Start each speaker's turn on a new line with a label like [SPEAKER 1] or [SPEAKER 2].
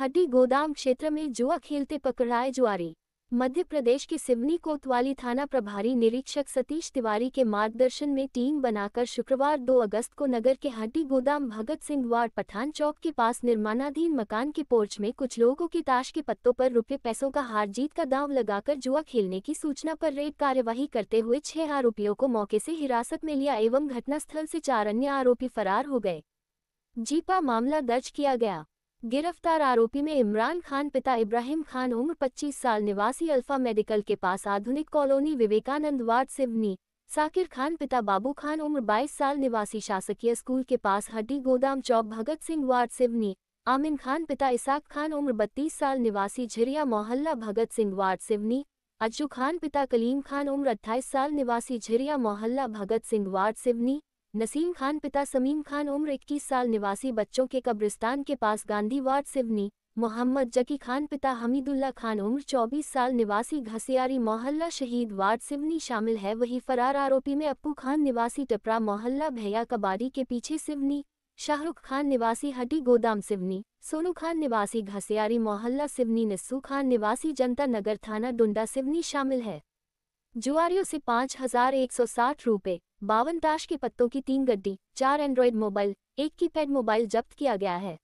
[SPEAKER 1] हड्डी गोदाम क्षेत्र में जुआ खेलते पकड़ाए जुआरी मध्य प्रदेश के सिवनी कोतवाली थाना प्रभारी निरीक्षक सतीश तिवारी के मार्गदर्शन में टीम बनाकर शुक्रवार 2 अगस्त को नगर के हड्डी गोदाम भगत सिंह वार्ड पठान चौक के पास निर्माणाधीन मकान के पोर्च में कुछ लोगों की ताश के पत्तों पर रुपये पैसों का हार जीत का दाव लगाकर जुआ खेलने की सूचना पर रेड कार्यवाही करते हुए छह आरोपियों को मौके से हिरासत में लिया एवं घटनास्थल से चार अन्य आरोपी फरार हो गए जीपा मामला दर्ज किया गया गिरफ्तार आरोपी में इमरान खान पिता इब्राहिम खान उम्र 25 साल निवासी अल्फा मेडिकल के पास आधुनिक कॉलोनी विवेकानंद वार्ड सिवनी साकिर खान पिता बाबू खान उम्र 22 साल निवासी शासकीय स्कूल के पास हड्डी गोदाम चौक भगत सिंह वार्ड सिवनी आमिन खान पिता इसाक खान उम्र 32 साल निवासी झिरिया मोहल्ला भगत सिंह वार्ड सिवनी अज्जू खान पिता कलीम खान उम्र 28 साल निवासी झिरिया मोहल्ला भगत सिंह वार्ड सिवनी नसीम खान पिता समीम खान उम्र 21 साल निवासी बच्चों के कब्रिस्तान के पास गांधी वार्ड सिवनी मोहम्मद जकी खान पिता हमीदुल्ला खान उम्र 24 साल निवासी घसियारी मोहल्ला शहीद वार्ड सिवनी शामिल है वही फरार आरोपी में अप्पू खान निवासी टपरा मोहल्ला भैया कबाड़ी के पीछे सिवनी शाहरुख खान निवासी हटी गोदाम सिवनी सोनू खान निवासी घसियारी मोहल्ला सिवनी निस्सू खान निवासी जनता नगर थाना डुंडा सिवनी शामिल है जुआरियों से पाँच हजार एक सौ साठ रुपये बावन ताश के पत्तों की तीन गड्डी चार एंड्रॉयड मोबाइल एक की पैड मोबाइल जब्त किया गया है